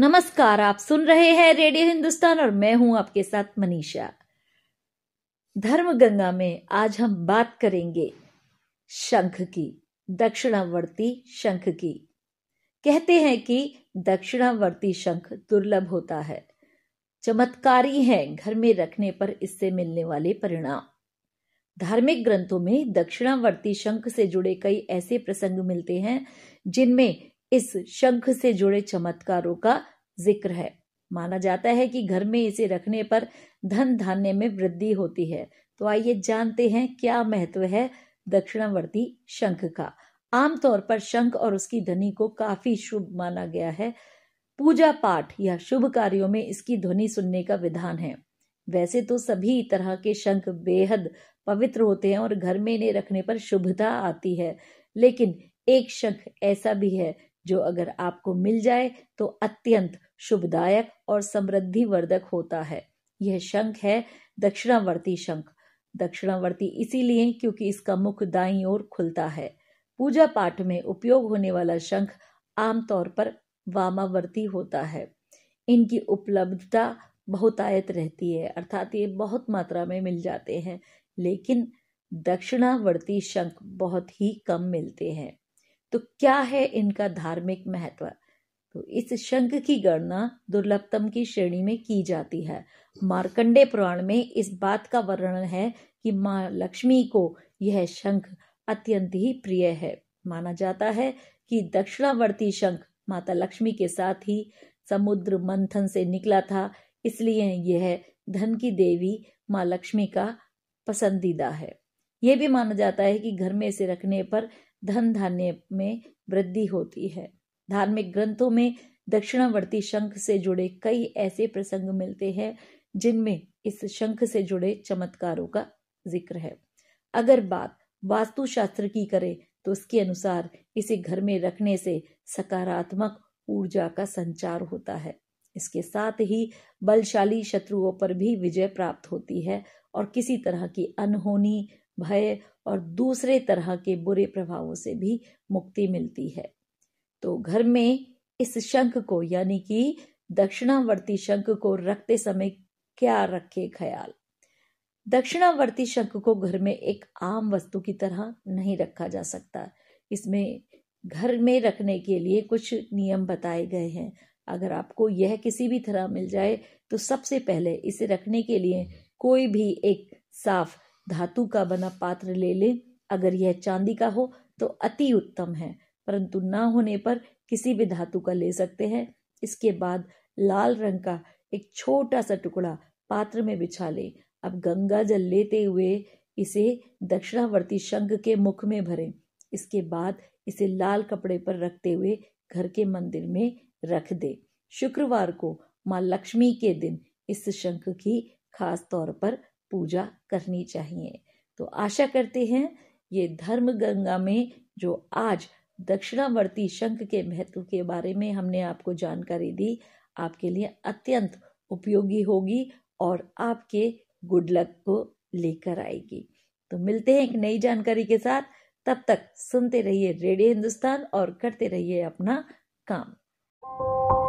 नमस्कार आप सुन रहे हैं रेडियो हिंदुस्तान और मैं हूं आपके साथ मनीषा धर्म गंगा में आज हम बात करेंगे शंख की दक्षिणावर्ती शंख की कहते हैं कि दक्षिणावर्ती शंख दुर्लभ होता है चमत्कारी है घर में रखने पर इससे मिलने वाले परिणाम धार्मिक ग्रंथों में दक्षिणावर्ती शंख से जुड़े कई ऐसे प्रसंग मिलते हैं जिनमें इस शंख से जुड़े चमत्कारों का जिक्र है माना जाता है कि घर में इसे रखने पर धन धान्य में वृद्धि होती है तो आइए जानते हैं क्या महत्व है दक्षिणावर्ती शंख का आमतौर पर शंख और उसकी ध्वनि को काफी शुभ माना गया है पूजा पाठ या शुभ कार्यों में इसकी ध्वनि सुनने का विधान है वैसे तो सभी तरह के शंख बेहद पवित्र होते हैं और घर में इन्हें रखने पर शुभता आती है लेकिन एक शंख ऐसा भी है जो अगर आपको मिल जाए तो अत्यंत शुभदायक और समृद्धि वर्धक होता है यह शंख है दक्षिणावर्ती शंख दक्षिणावर्ती इसीलिए क्योंकि इसका मुख दाई ओर खुलता है पूजा पाठ में उपयोग होने वाला शंख आमतौर पर वामावर्ती होता है इनकी उपलब्धता बहुतायत रहती है अर्थात ये बहुत मात्रा में मिल जाते हैं लेकिन दक्षिणावर्ती शंख बहुत ही कम मिलते हैं तो क्या है इनका धार्मिक महत्व तो इस शंख की गणना दुर्लभतम की श्रेणी में की जाती है मार्कंडे पुराण में इस बात का वर्णन है कि माँ लक्ष्मी को यह शंख अत्यंत ही प्रिय है माना जाता है कि दक्षिणावर्ती शंख माता लक्ष्मी के साथ ही समुद्र मंथन से निकला था इसलिए यह धन की देवी माँ लक्ष्मी का पसंदीदा है यह भी माना जाता है कि घर में इसे रखने पर धन धान्य में वृद्धि होती है धार्मिक ग्रंथों में दक्षिणावर्ती शंख से जुड़े कई ऐसे प्रसंग मिलते हैं जिनमें इस शंख से जुड़े चमत्कारों का जिक्र है अगर बात वास्तुशास्त्र की करें तो उसके अनुसार इसे घर में रखने से सकारात्मक ऊर्जा का संचार होता है इसके साथ ही बलशाली शत्रुओं पर भी विजय प्राप्त होती है और किसी तरह की अनहोनी भय और दूसरे तरह के बुरे प्रभावों से भी मुक्ति मिलती है तो घर में इस शंख को यानी कि दक्षिणावर्ती शंख को रखते समय क्या रखे ख्याल दक्षिणावर्ती शंख को घर में एक आम वस्तु की तरह नहीं रखा जा सकता इसमें घर में रखने के लिए कुछ नियम बताए गए हैं अगर आपको यह किसी भी तरह मिल जाए तो सबसे पहले इसे रखने के लिए कोई भी एक साफ धातु का बना पात्र ले ले अगर यह चांदी का हो तो अति उत्तम है परंतु ना होने पर किसी भी धातु का ले सकते हैं इसके बाद लाल रंग का एक छोटा सा टुकड़ा पात्र में बिछा ले अब गंगा जल लेते हुए इसे दक्षिणावर्ती शंख के मुख में भरें इसके बाद इसे लाल कपड़े पर रखते हुए घर के मंदिर में रख दे शुक्रवार को माँ लक्ष्मी के दिन इस शंख की खास तौर पर पूजा करनी चाहिए तो आशा करते हैं ये धर्म गंगा में जो आज दक्षिणावर्ती शंख के महत्व के बारे में हमने आपको जानकारी दी आपके लिए अत्यंत उपयोगी होगी और आपके गुड लक को लेकर आएगी तो मिलते हैं एक नई जानकारी के साथ तब तक सुनते रहिए रेडियो हिंदुस्तान और करते रहिए अपना काम